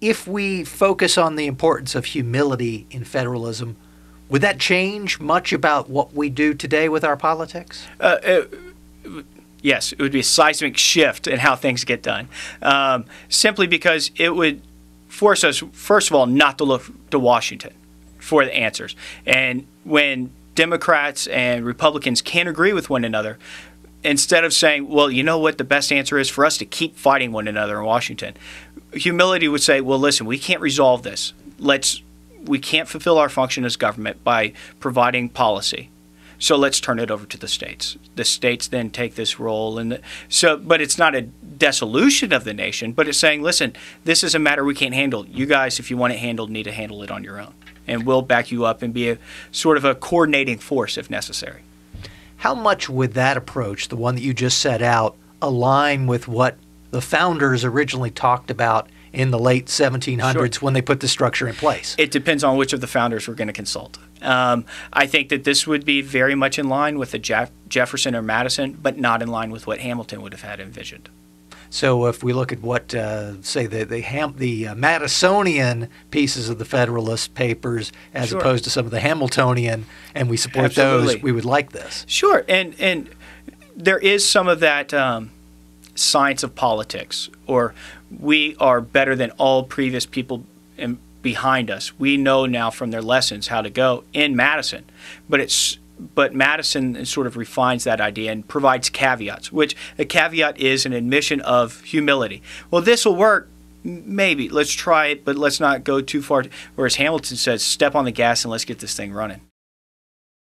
if we focus on the importance of humility in federalism, would that change much about what we do today with our politics? Uh, it, uh, yes, it would be a seismic shift in how things get done. Um, simply because it would force us, first of all, not to look to Washington for the answers. And when Democrats and Republicans can't agree with one another, instead of saying, well, you know what the best answer is for us to keep fighting one another in Washington, humility would say, well, listen, we can't resolve this. Let's we can't fulfill our function as government by providing policy. So let's turn it over to the states. The states then take this role, and so. But it's not a dissolution of the nation, but it's saying, listen, this is a matter we can't handle. You guys, if you want it handled, need to handle it on your own, and we'll back you up and be a sort of a coordinating force if necessary. How much would that approach, the one that you just set out, align with what the founders originally talked about in the late 1700s sure. when they put the structure in place? It depends on which of the founders we're going to consult. Um, I think that this would be very much in line with the Jeff- Jefferson or Madison, but not in line with what Hamilton would have had envisioned. So if we look at what, uh, say, the the, Ham- the uh, Madisonian pieces of the Federalist Papers, as sure. opposed to some of the Hamiltonian, and we support Absolutely. those, we would like this. Sure, and and there is some of that um, science of politics, or we are better than all previous people in, behind us. We know now from their lessons how to go in Madison, but it's but Madison sort of refines that idea and provides caveats, which a caveat is an admission of humility. Well, this will work. Maybe let's try it, but let's not go too far. Whereas Hamilton says, step on the gas and let's get this thing running.